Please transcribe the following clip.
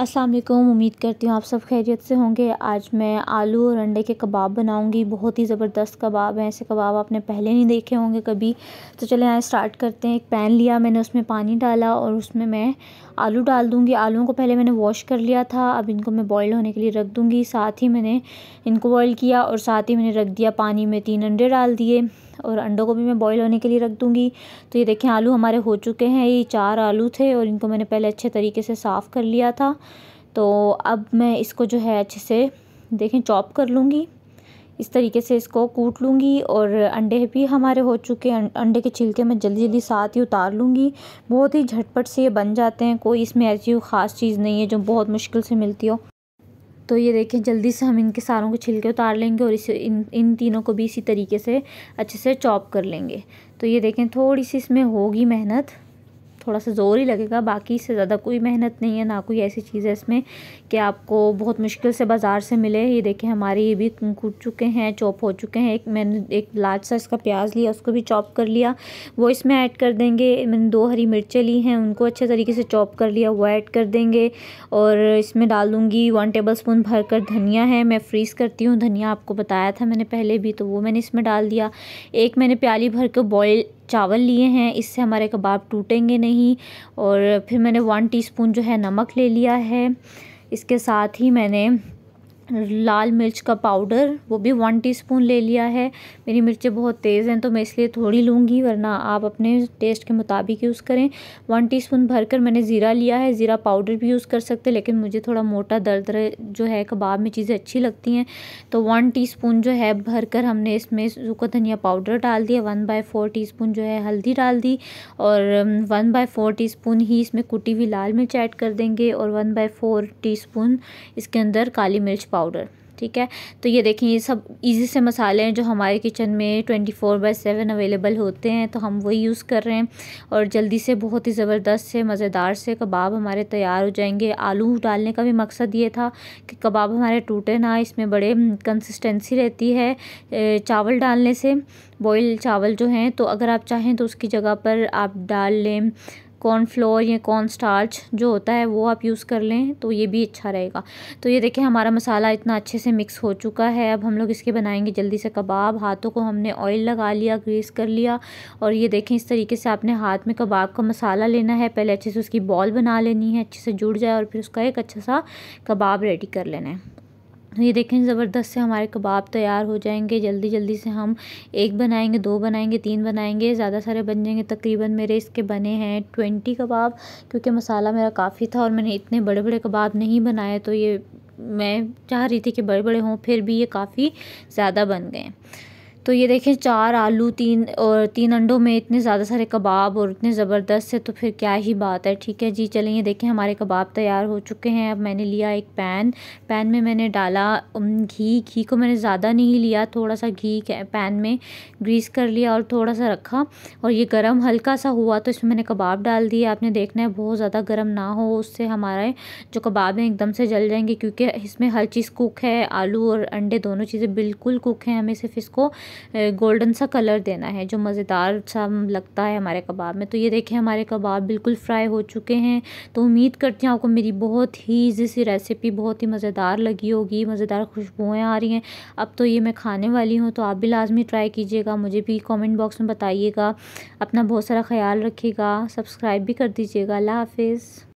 अस्सलाम वालेकुम उम्मीद करती हूँ आप सब खैरियत से होंगे आज मैं आलू और अंडे के कबाब बनाऊँगी बहुत ही ज़बरदस्त कबाब हैं ऐसे कबाब आपने पहले नहीं देखे होंगे कभी तो चले यहाँ स्टार्ट करते हैं एक पैन लिया मैंने उसमें पानी डाला और उसमें मैं आलू डाल दूँगी आलूओं को पहले मैंने वॉश कर लिया था अब इनको मैं बॉयल होने के लिए रख दूँगी साथ ही मैंने इनको बॉयल किया और साथ ही मैंने रख दिया पानी में तीन अंडे डाल दिए और अंडों को भी मैं बॉईल होने के लिए रख दूँगी तो ये देखें आलू हमारे हो चुके हैं ये चार आलू थे और इनको मैंने पहले अच्छे तरीके से साफ़ कर लिया था तो अब मैं इसको जो है अच्छे से देखें चॉप कर लूँगी इस तरीके से इसको कूट लूँगी और अंडे भी हमारे हो चुके हैं अंडे के छिलके मैं जल्दी जल्दी साथ ही उतार लूँगी बहुत ही झटपट से ये बन जाते हैं कोई इसमें ऐसी ख़ास चीज़ नहीं है जो बहुत मुश्किल से मिलती हो तो ये देखें जल्दी से हम इनके सारों को छिलके उतार लेंगे और इसे इन इन तीनों को भी इसी तरीके से अच्छे से चॉप कर लेंगे तो ये देखें थोड़ी सी इसमें होगी मेहनत थोड़ा सा ज़ोर ही लगेगा बाकी इससे ज़्यादा कोई मेहनत नहीं है ना कोई ऐसी चीज़ है इसमें कि आपको बहुत मुश्किल से बाज़ार से मिले ये देखें हमारे ये भी कूट चुके हैं चॉप हो चुके हैं एक मैंने एक लार्ज साइज़ का प्याज लिया उसको भी चॉप कर लिया वो इसमें ऐड कर देंगे मैंने दो हरी मिर्चें ली हैं उनको अच्छे तरीके से चॉप कर लिया वो ऐड कर देंगे और इसमें डाल दूँगी वन टेबल स्पून भर कर धनिया है मैं फ्रीज़ करती हूँ धनिया आपको बताया था मैंने पहले भी तो वो मैंने इसमें डाल दिया एक मैंने प्याली भर कर बॉयल चावल लिए हैं इससे हमारे कबाब टूटेंगे नहीं और फिर मैंने वन टीस्पून जो है नमक ले लिया है इसके साथ ही मैंने लाल मिर्च का पाउडर वो भी वन टीस्पून ले लिया है मेरी मिर्चें बहुत तेज़ हैं तो मैं इसलिए थोड़ी लूँगी वरना आप अपने टेस्ट के मुताबिक यूज़ करें वन टीस्पून भरकर मैंने ज़ीरा लिया है ज़ीरा पाउडर भी यूज़ कर सकते हैं लेकिन मुझे थोड़ा मोटा दर्द जो है कबाब में चीज़ें अच्छी लगती हैं तो वन टी जो है भरकर हमने इसमें सूखा धनिया पाउडर डाल दिया वन बाई फोर टी जो है हल्दी डाल दी और वन बाय फोर टी ही इसमें कुटी हुई लाल मिर्च ऐड कर देंगे और वन बाय फोर टी इसके अंदर काली मिर्च पाउडर पाउडर ठीक है तो ये देखें ये सब इजी से मसाले हैं जो हमारे किचन में twenty four by seven available होते हैं तो हम वही यूज़ कर रहे हैं और जल्दी से बहुत ही ज़बरदस्त से मज़ेदार से कबाब हमारे तैयार हो जाएंगे आलू डालने का भी मकसद ये था कि कबाब हमारे टूटे ना इसमें बड़े कंसिस्टेंसी हम्म, रहती है चावल डालने से बॉयल चावल जो हैं तो अगर आप चाहें तो उसकी जगह पर आप डाल लें कॉर्न फ्लोर या कॉर्न स्टार्च जो होता है वो आप यूज़ कर लें तो ये भी अच्छा रहेगा तो ये देखें हमारा मसाला इतना अच्छे से मिक्स हो चुका है अब हम लोग इसके बनाएंगे जल्दी से कबाब हाथों को हमने ऑयल लगा लिया ग्रीस कर लिया और ये देखें इस तरीके से आपने हाथ में कबाब का मसाला लेना है पहले अच्छे से उसकी बॉल बना लेनी है अच्छे से जुड़ जाए और फिर उसका एक अच्छा सा कबाब रेडी कर लेना है ये देखें ज़बरदस्त से हमारे कबाब तैयार हो जाएंगे जल्दी जल्दी से हम एक बनाएंगे दो बनाएंगे तीन बनाएंगे ज़्यादा सारे बन जाएंगे तकरीबन मेरे इसके बने हैं ट्वेंटी कबाब क्योंकि मसाला मेरा काफ़ी था और मैंने इतने बड़े बड़े कबाब नहीं बनाए तो ये मैं चाह रही थी कि बड़े बड़े हों फिर भी ये काफ़ी ज़्यादा बन गए तो ये देखें चार आलू तीन और तीन अंडों में इतने ज़्यादा सारे कबाब और इतने ज़बरदस्त से तो फिर क्या ही बात है ठीक है जी चलें ये देखें हमारे कबाब तैयार हो चुके हैं अब मैंने लिया एक पैन पैन में मैंने डाला घी घी को मैंने ज़्यादा नहीं लिया थोड़ा सा घी पैन में ग्रीस कर लिया और थोड़ा सा रखा और ये गर्म हल्का सा हुआ तो इसमें मैंने कबाब डाल दिए आपने देखना है बहुत ज़्यादा गर्म ना हो उससे हमारे जो कबाब हैं एकदम से जल जाएंगे क्योंकि इसमें हर चीज़ कुक है आलू और अंडे दोनों चीज़ें बिल्कुल कुक हैं हमें सिर्फ इसको गोल्डन सा कलर देना है जो मज़ेदार सा लगता है हमारे कबाब में तो ये देखें हमारे कबाब बिल्कुल फ्राई हो चुके हैं तो उम्मीद करती हूँ आपको मेरी बहुत ही ईजी सी रेसिपी बहुत ही मज़ेदार लगी होगी मज़ेदार खुशबुएँ आ रही हैं अब तो ये मैं खाने वाली हूँ तो आप भी लाजमी ट्राई कीजिएगा मुझे भी कॉमेंट बॉक्स में बताइएगा अपना बहुत सारा ख्याल रखिएगा सब्सक्राइब भी कर दीजिएगा अल्लाह हाफिज़